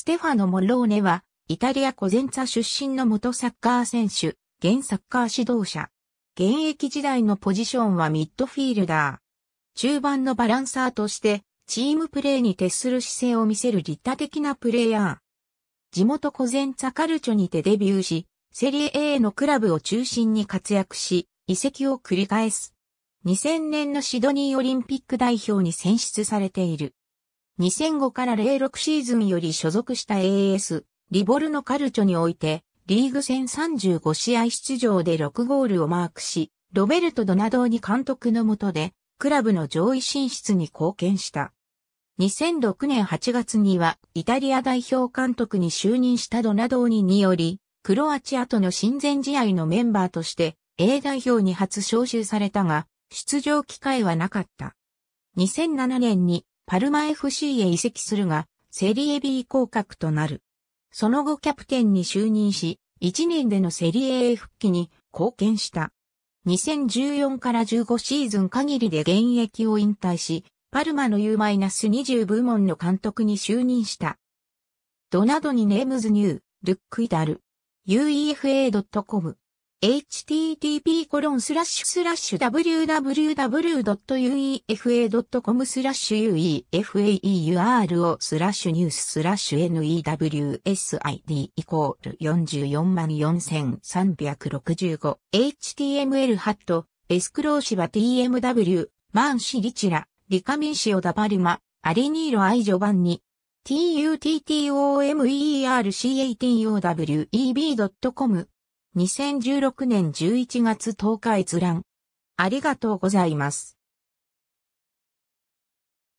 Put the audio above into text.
ステファノ・モローネは、イタリアコゼンツァ出身の元サッカー選手、現サッカー指導者。現役時代のポジションはミッドフィールダー。中盤のバランサーとして、チームプレーに徹する姿勢を見せる立体的なプレイヤー。地元コゼンツァカルチョにてデビューし、セリエ A のクラブを中心に活躍し、移籍を繰り返す。2000年のシドニーオリンピック代表に選出されている。2005から06シーズンより所属した AS、リボルノカルチョにおいて、リーグ戦35試合出場で6ゴールをマークし、ロベルト・ドナドーニ監督の下で、クラブの上位進出に貢献した。2006年8月には、イタリア代表監督に就任したドナドーニにより、クロアチアとの親善試合のメンバーとして、A 代表に初招集されたが、出場機会はなかった。2007年にパルマ FC へ移籍するが、セリエ B 降格となる。その後キャプテンに就任し、1年でのセリエ A 復帰に貢献した。2014から15シーズン限りで現役を引退し、パルマの U-20 部門の監督に就任した。ドナドにネームズニュー、ルックイダル。uefa.com http://www.uefa.com スラッシュ uefaeur をスラッシュニューススラッシュ newsid イコール444,365 html ハットエスクローシバ tmw マンシリチラリカミンシオダパルマアリニーロアイジョバンニ tuttomercatow.com e b 2016年11月10日閲覧。ありがとうございます。